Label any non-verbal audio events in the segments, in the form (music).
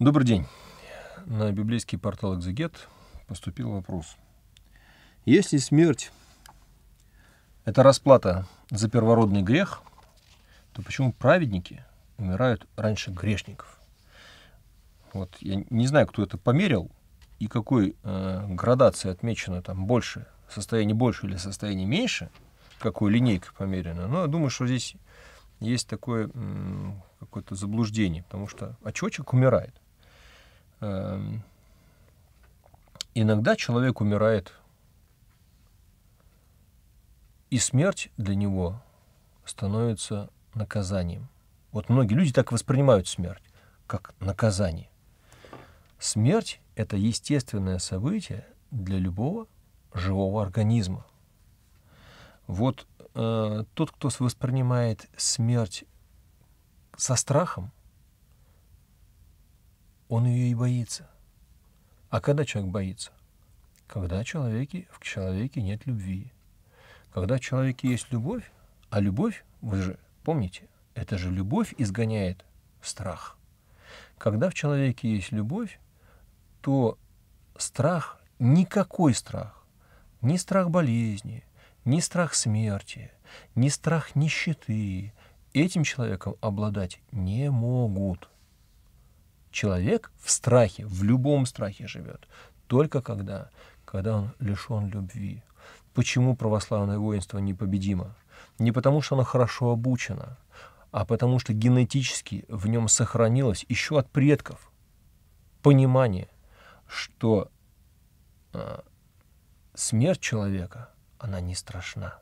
Добрый день. На библейский портал «Экзегет» поступил вопрос. Если смерть – это расплата за первородный грех, то почему праведники умирают раньше грешников? Вот я не знаю, кто это померил и какой э, градации отмечено там больше, состояние больше или состояние меньше, какой линейкой померено. Но я думаю, что здесь есть такое какое-то заблуждение, потому что а чего человек умирает? Эм, иногда человек умирает, и смерть для него становится наказанием. Вот многие люди так воспринимают смерть, как наказание. Смерть – это естественное событие для любого живого организма. Вот э, тот, кто воспринимает смерть со страхом, он ее и боится. А когда человек боится? Когда человеке, в человеке нет любви. Когда в человеке есть любовь, а любовь, вы же помните, это же любовь изгоняет страх. Когда в человеке есть любовь, то страх, никакой страх, ни страх болезни, ни страх смерти, ни страх нищеты, этим человеком обладать не могут. Человек в страхе, в любом страхе живет. Только когда? Когда он лишен любви. Почему православное воинство непобедимо? Не потому, что оно хорошо обучено, а потому, что генетически в нем сохранилось еще от предков понимание, что э, смерть человека, она не страшна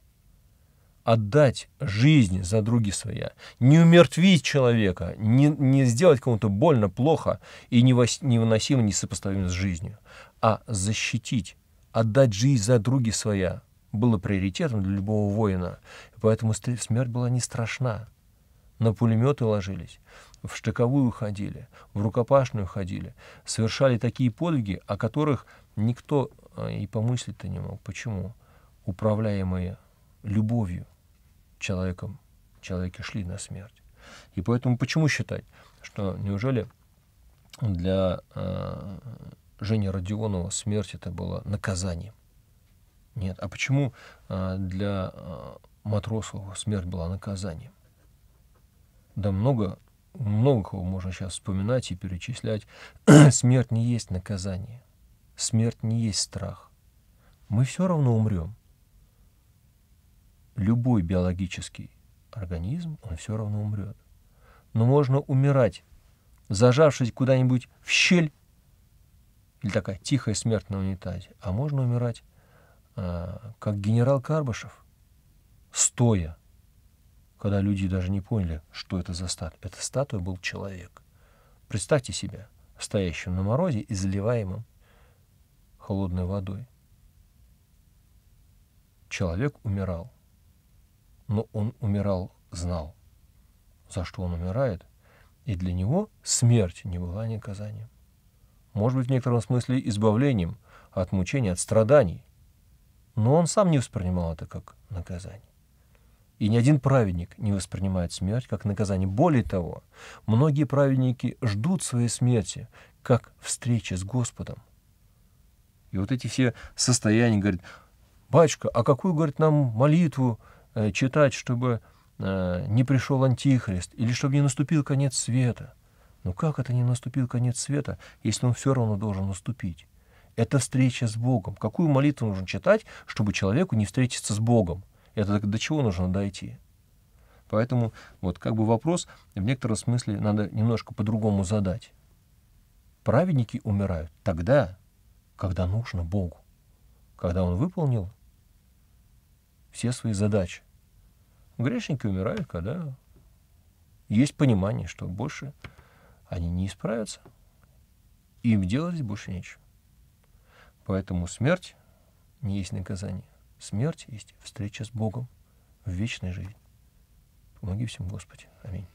отдать жизнь за други своя, не умертвить человека, не, не сделать кому-то больно, плохо и невыносимо, несопоставимо с жизнью, а защитить, отдать жизнь за други своя было приоритетом для любого воина, поэтому смерть была не страшна. На пулеметы ложились, в штыковую ходили, в рукопашную ходили, совершали такие подвиги, о которых никто э, и помыслить-то не мог. Почему? Управляемые любовью человеком, человеки шли на смерть. И поэтому почему считать, что неужели для э, Жени Родионова смерть это было наказанием? Нет. А почему э, для э, Матросова смерть была наказанием? Да много, много кого можно сейчас вспоминать и перечислять. (clears throat) смерть не есть наказание. Смерть не есть страх. Мы все равно умрем любой биологический организм, он все равно умрет. Но можно умирать, зажавшись куда-нибудь в щель, или такая тихая смерть на унитазе, а можно умирать, а, как генерал Карбышев, стоя, когда люди даже не поняли, что это за статуя. Это статуя был человек. Представьте себя, стоящим на морозе и заливаемым холодной водой. Человек умирал но он умирал, знал, за что он умирает, и для него смерть не была наказанием. Может быть, в некотором смысле избавлением от мучений, от страданий. Но он сам не воспринимал это как наказание. И ни один праведник не воспринимает смерть как наказание. Более того, многие праведники ждут своей смерти как встречи с Господом. И вот эти все состояния, говорит, батюшка, а какую, говорит, нам молитву Э, читать, чтобы э, не пришел Антихрист, или чтобы не наступил конец света. Но ну как это не наступил конец света, если он все равно должен наступить? Это встреча с Богом. Какую молитву нужно читать, чтобы человеку не встретиться с Богом? Это до чего нужно дойти? Поэтому вот как бы вопрос в некотором смысле надо немножко по-другому задать. Праведники умирают тогда, когда нужно Богу, когда Он выполнил все свои задачи. Грешники умирают, когда есть понимание, что больше они не исправятся, им делать больше нечего. Поэтому смерть не есть наказание. Смерть есть встреча с Богом в вечной жизни. Помоги всем, Господи. Аминь.